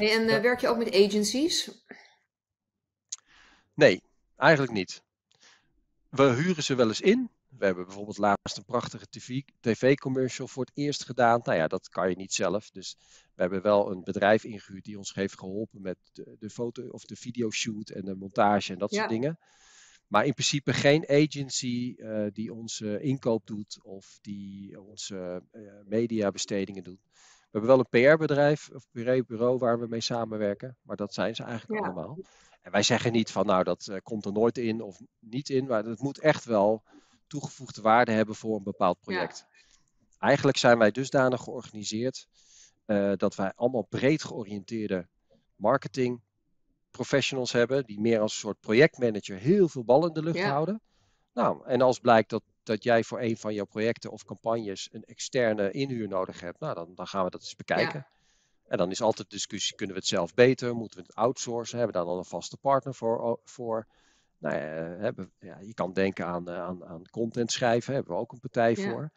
en eh, werk je ook met agencies? Nee, eigenlijk niet. We huren ze wel eens in. We hebben bijvoorbeeld laatst een prachtige tv-commercial voor het eerst gedaan. Nou ja, dat kan je niet zelf. Dus we hebben wel een bedrijf ingehuurd die ons heeft geholpen met de, de foto of de shoot en de montage en dat soort dingen. Maar in principe geen agency eh, die onze inkoop doet of die onze uh, mediabestedingen doet. We hebben wel een PR-bedrijf of bureau waar we mee samenwerken, maar dat zijn ze eigenlijk allemaal. En wij zeggen niet van nou dat eh, komt er nooit in of niet in, maar dat moet echt wel toegevoegde waarde hebben voor een bepaald project. Eigenlijk zijn wij dusdanig georganiseerd eh, dat wij allemaal breed georiënteerde marketingprofessionals hebben, die meer als een soort projectmanager heel veel bal in de lucht houden. Nou, en als blijkt dat dat jij voor een van jouw projecten of campagnes een externe inhuur nodig hebt, nou, dan, dan gaan we dat eens bekijken. En dan is altijd discussie, kunnen we het zelf beter? Moeten we het outsourcen? Hebben we daar al een vaste partner voor? voor? Nou ja, eh, ja, je kan denken aan, eh, aan, aan content schrijven, hebben we ook een partij voor.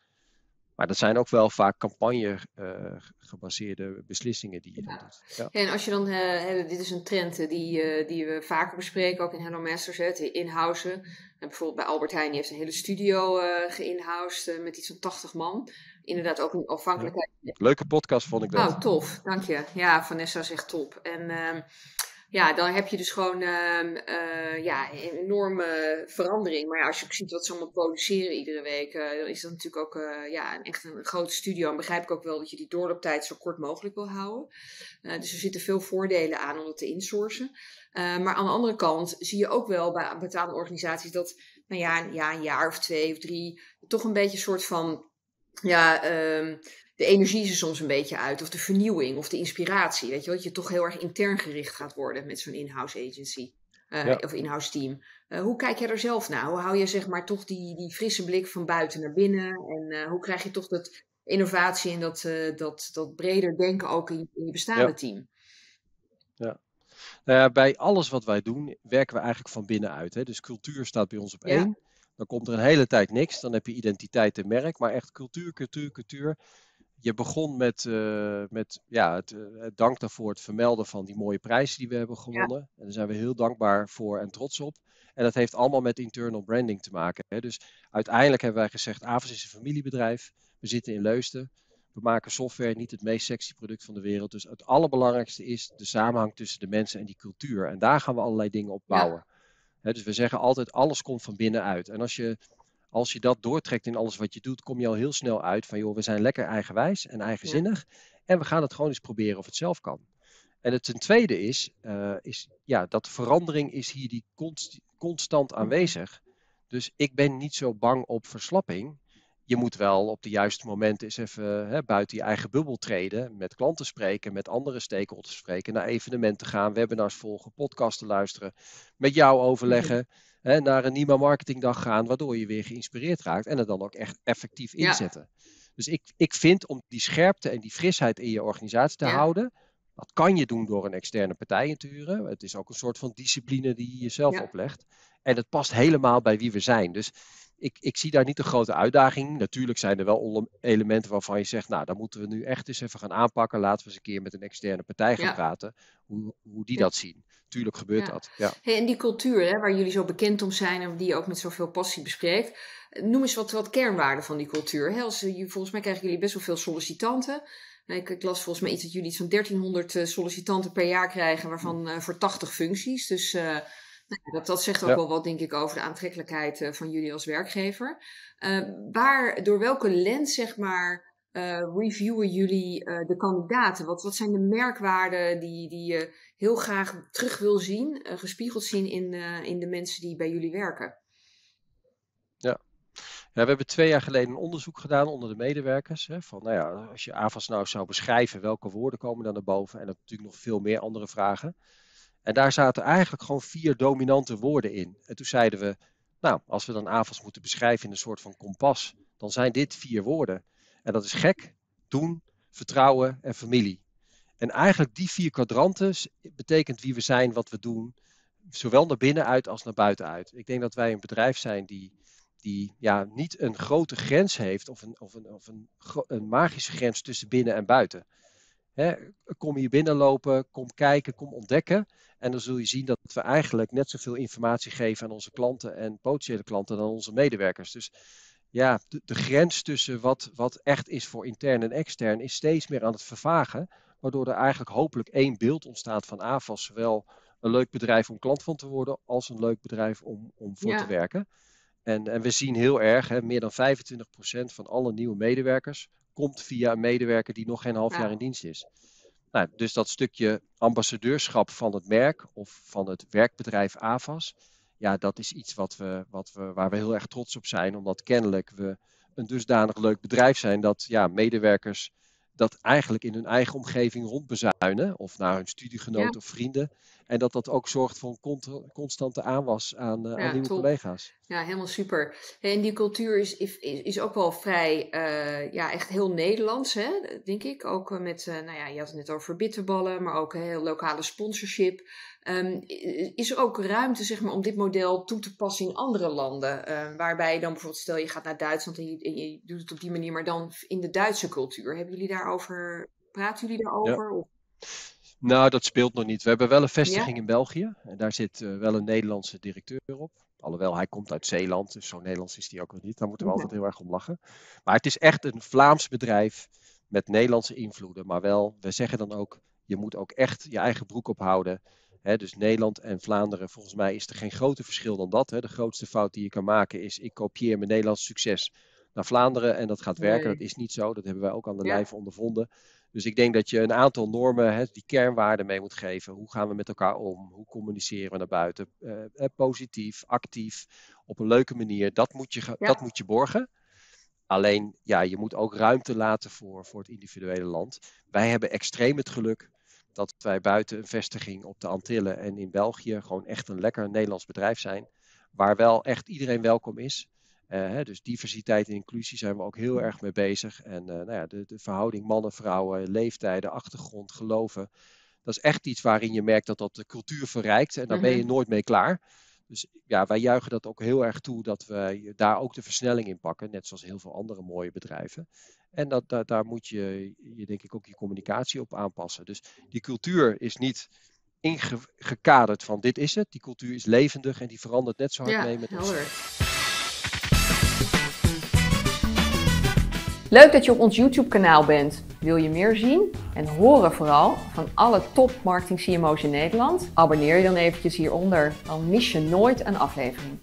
Maar dat zijn ook wel vaak campagne-gebaseerde eh, beslissingen die je doet. Ja. En als je dan, uh, dit is een trend eh, die, die we vaker bespreken, ook in Hello Masters, hè, het En bijvoorbeeld bij Albert Heijn, heeft een hele studio geinhouden met iets van 80 man. Inderdaad, ook een afhankelijkheid. Leuke podcast vond ik dat. Nou, tof, dank je. Ja, Vanessa zegt top. En ehm, ja, dan heb je dus gewoon ehm, eh, ja, een enorme verandering. Maar ja, als je ook ziet wat ze allemaal produceren iedere week, eh, dan is dat natuurlijk ook eh, ja, een, echt een, grote studio. En begrijp ik ook wel dat je die doorlooptijd zo kort mogelijk wil houden. dus er zitten veel voordelen aan om dat te insourcen. maar aan de andere kant zie je ook wel bij betaalde organisaties dat nou ja, een, ja, een jaar of twee of drie toch een beetje een soort van ja, ehm, de energie ze soms een beetje uit. Of de vernieuwing of de inspiratie. Weet je dat je toch heel erg intern gericht gaat worden met zo'n in-house agency. Eh, of in-house team. Eh, hoe kijk jij er zelf naar? Hoe hou je zeg maar toch die, die frisse blik van buiten naar binnen? En eh, hoe krijg je toch dat innovatie en dat, dat, dat breder denken ook in, in je bestaande team? Ja. Nou ja, bij alles wat wij doen werken we eigenlijk van binnenuit. Hè? Dus cultuur staat bij ons op één. Dan komt er een hele tijd niks. Dan heb je identiteit en merk. Maar echt cultuur, cultuur, cultuur je begon met, eh, met ja, eh, het, dank daarvoor, het vermelden van die mooie prijzen die we hebben gewonnen. En daar zijn we heel dankbaar voor en trots op. En dat heeft allemaal met internal branding te maken. Hè. Dus uiteindelijk hebben wij gezegd, AVIS is een familiebedrijf. We zitten in Leusden. We maken software, niet het meest sexy product van de wereld. Dus het allerbelangrijkste is de samenhang tussen de mensen en die cultuur. En daar gaan we allerlei dingen op bouwen. Hè, dus we zeggen altijd, alles komt van binnenuit. En als je als je dat doortrekt in alles wat je doet, kom je al heel snel uit van, joh, we zijn lekker eigenwijs en eigenzinnig. En we gaan het gewoon eens proberen of het zelf kan. En het ten tweede is, eh, is ja, dat verandering is hier die const, constant aanwezig. Dus ik ben niet zo bang op verslapping je moet wel op de juiste momenten eens even hè, buiten je eigen bubbel treden. Met klanten spreken, met andere stakeholders spreken, naar evenementen gaan, webinars volgen, podcasten luisteren, met jou overleggen. Mhm. Hè, naar een nieuwe marketingdag gaan, waardoor je weer geïnspireerd raakt en het dan ook echt effectief inzetten. Dus ik, ik vind om die scherpte en die frisheid in je organisatie te houden, dat kan je doen door een externe partij in te huren. Het is ook een soort van discipline die je jezelf oplegt. En het past helemaal bij wie we zijn. Dus ik, ik zie daar niet de grote uitdaging. Natuurlijk zijn er wel elementen waarvan je zegt, nou, dat moeten we nu echt eens even gaan aanpakken. Laten we eens een keer met een externe partij gaan praten, hoe, hoe die dat zien. Tuurlijk gebeurt dat. Ja. en die cultuur hè, waar jullie zo bekend om zijn en die je ook met zoveel passie bespreekt. Noem eens wat, wat kernwaarden van die cultuur. Hè, eh, volgens mij krijgen jullie best wel veel sollicitanten. Nou, ik, ik, las volgens mij iets dat jullie zo'n 1300 eh, sollicitanten per jaar krijgen, waarvan mm. eh, voor 80 functies. Dus nou, dat, dat zegt ook wel wat, denk ik, over de aantrekkelijkheid eh, van jullie als werkgever. Uh, waar, door welke lens, zeg maar, eh, reviewen jullie de kandidaten? Wat, wat zijn de merkwaarden die, die je heel graag terug wil zien, gespiegeld zien in, in de mensen die bij jullie werken? Ja, ja, we hebben twee jaar geleden een onderzoek gedaan onder de medewerkers. Hè, van, nou ja, als je afas nou zou beschrijven, welke woorden komen dan naar boven? En natuurlijk nog veel meer andere vragen. En daar zaten eigenlijk gewoon vier dominante woorden in. En toen zeiden we, nou, als we dan avonds moeten beschrijven in een soort van kompas, dan zijn dit vier woorden. En dat is gek, doen, vertrouwen en familie. En eigenlijk die vier kwadranten betekent wie we zijn, wat we doen, zowel naar binnen uit als naar buiten uit. Ik denk dat wij een bedrijf zijn die, die ja, niet een grote grens heeft of, een, of, een, of een, een magische grens tussen binnen en buiten. Hè, kom hier binnenlopen, kom kijken, kom ontdekken. En dan zul je zien dat we eigenlijk net zoveel informatie geven aan onze klanten en potentiële klanten dan onze medewerkers. Dus ja, de, grens tussen wat, wat echt is voor intern en extern is steeds meer aan het vervagen. Waardoor er eigenlijk hopelijk één beeld ontstaat van AFAS. Zowel een leuk bedrijf om klant van te worden, als een leuk bedrijf om, om voor te werken. En, en, we zien heel erg, hè, meer dan 25% van alle nieuwe medewerkers komt via een medewerker die nog geen half jaar in dienst is. Nou, dus dat stukje ambassadeurschap van het merk of van het werkbedrijf AVAS, ja, dat is iets wat we, wat we, waar we heel erg trots op zijn, omdat kennelijk we een dusdanig leuk bedrijf zijn dat ja, medewerkers dat eigenlijk in hun eigen omgeving rondbezuinen, of naar hun studiegenoten of vrienden. En dat dat ook zorgt voor een constante aanwas aan, eh, aan nieuwe collega's. Ja, helemaal super. En die cultuur is, is, ook wel vrij, eh, ja, echt heel Nederlands, hè, denk ik. Ook eh, met, nou ja, je had het net over bitterballen, maar ook heel lokale sponsorship. Ehm, is er ook ruimte zeg maar, om dit model toe te passen in andere landen? Ehm, waarbij dan bijvoorbeeld, stel je gaat naar Duitsland en je, en je, doet het op die manier, maar dan in de Duitse cultuur. Hebben jullie daarover, praten jullie daarover? Ja. Nou, dat speelt nog niet. We hebben wel een vestiging in België. En daar zit eh, wel een Nederlandse directeur op. Alhoewel, hij komt uit Zeeland, dus zo Nederlands is hij ook nog niet. Daar moeten we altijd heel erg om lachen. Maar het is echt een Vlaams bedrijf met Nederlandse invloeden. Maar wel, we zeggen dan ook, je moet ook echt je eigen broek ophouden. He, dus Nederland en Vlaanderen, volgens mij is er geen groter verschil dan dat. De grootste fout die je kan maken is, ik kopieer mijn Nederlands succes naar Vlaanderen en dat gaat werken. Dat is niet zo, dat hebben wij ook aan de lijf ondervonden. Dus ik denk dat je een aantal normen, hè, die kernwaarden mee moet geven. Hoe gaan we met elkaar om? Hoe communiceren we naar buiten? Eh, eh, positief, actief, op een leuke manier. Dat moet je, dat moet je borgen. Alleen, ja, je moet ook ruimte laten voor, voor het individuele land. Wij hebben extreem het geluk dat wij buiten een vestiging op de Antillen en in België gewoon echt een lekker Nederlands bedrijf zijn. Waar wel echt iedereen welkom is. Eh, dus diversiteit en inclusie zijn we ook heel erg mee bezig. En eh, nou ja, de, de verhouding mannen, vrouwen, leeftijden, achtergrond, geloven. Dat is echt iets waarin je merkt dat dat de cultuur verrijkt. En daar ben je mhm. nooit mee klaar. Dus ja, wij juichen dat ook heel erg toe dat we daar ook de versnelling in pakken, net zoals heel veel andere mooie bedrijven. En dat, daar moet je, je denk ik ook je communicatie op aanpassen. Dus die cultuur is niet ingekaderd van dit is het. Die cultuur is levendig en die verandert net zo hard mee met ons. Leuk dat je op ons YouTube-kanaal bent. Wil je meer zien en horen vooral van alle top marketing CMO's in Nederland? Abonneer je dan eventjes hieronder, dan mis je nooit een aflevering.